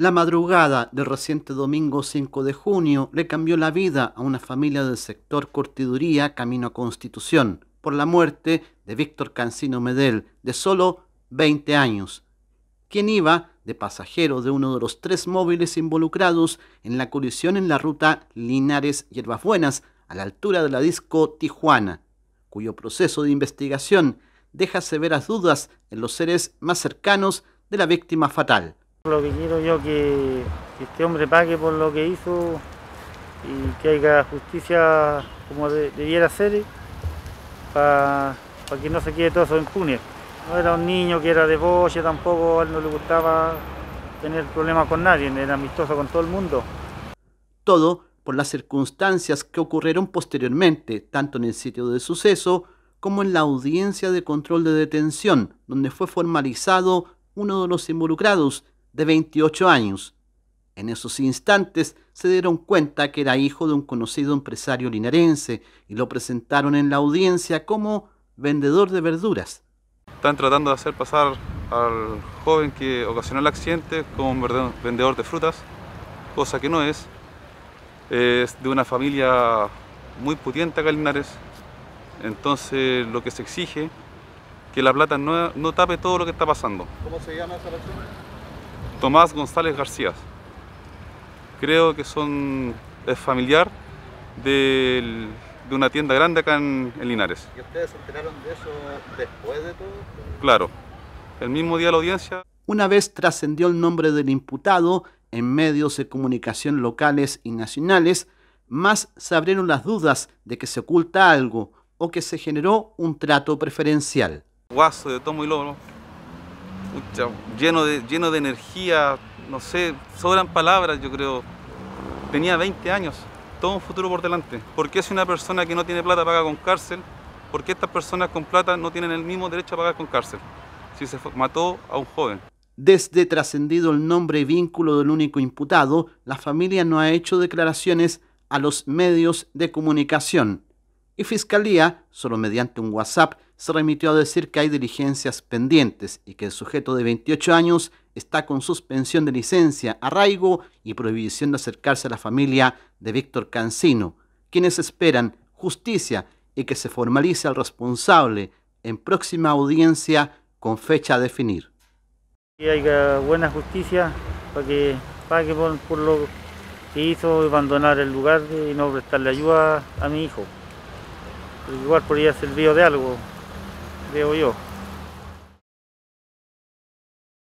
La madrugada del reciente domingo 5 de junio le cambió la vida a una familia del sector Cortiduría Camino a Constitución por la muerte de Víctor Cancino Medel, de solo 20 años, quien iba de pasajero de uno de los tres móviles involucrados en la colisión en la ruta Linares Hierbas Buenas, a la altura de la disco Tijuana, cuyo proceso de investigación deja severas dudas en los seres más cercanos de la víctima fatal lo que quiero yo que, que este hombre pague por lo que hizo y que haya justicia como debiera ser para que no se quede todo eso impune. No era un niño que era de boche tampoco, a él no le gustaba tener problemas con nadie, era amistoso con todo el mundo. Todo por las circunstancias que ocurrieron posteriormente, tanto en el sitio de suceso como en la audiencia de control de detención, donde fue formalizado uno de los involucrados, de 28 años. En esos instantes se dieron cuenta que era hijo de un conocido empresario linarense y lo presentaron en la audiencia como vendedor de verduras. Están tratando de hacer pasar al joven que ocasionó el accidente como un vendedor de frutas, cosa que no es. Es de una familia muy pudiente acá Linares, entonces lo que se exige que la plata no, no tape todo lo que está pasando. ¿Cómo se llama esa persona? Tomás González García. Creo que son, es familiar de una tienda grande acá en, Linares. ¿Y ustedes se enteraron de eso después de todo? Claro, el mismo día la audiencia. Una vez trascendió el nombre del imputado en medios de comunicación locales y nacionales, más se abrieron las dudas de que se oculta algo o que se generó un trato preferencial. Guaso de tomo y lobo lleno, de, lleno de energía, no sé, sobran palabras, yo creo. Tenía 20 años, todo un futuro por delante. ¿Por qué si una persona que no tiene plata paga con cárcel? ¿Por qué estas personas con plata no tienen el mismo derecho a pagar con cárcel? Si se mató a un joven. Desde trascendido el nombre y vínculo del único imputado, la familia no ha hecho declaraciones a los medios de comunicación y Fiscalía, solo mediante un WhatsApp, se remitió a decir que hay diligencias pendientes y que el sujeto de 28 años está con suspensión de licencia, arraigo y prohibición de acercarse a la familia de Víctor Cancino, quienes esperan justicia y que se formalice al responsable en próxima audiencia con fecha a definir. Que haya buena justicia para que pague por, por lo que hizo abandonar el lugar y no prestarle ayuda a mi hijo. Pues igual podría servir de algo, veo yo.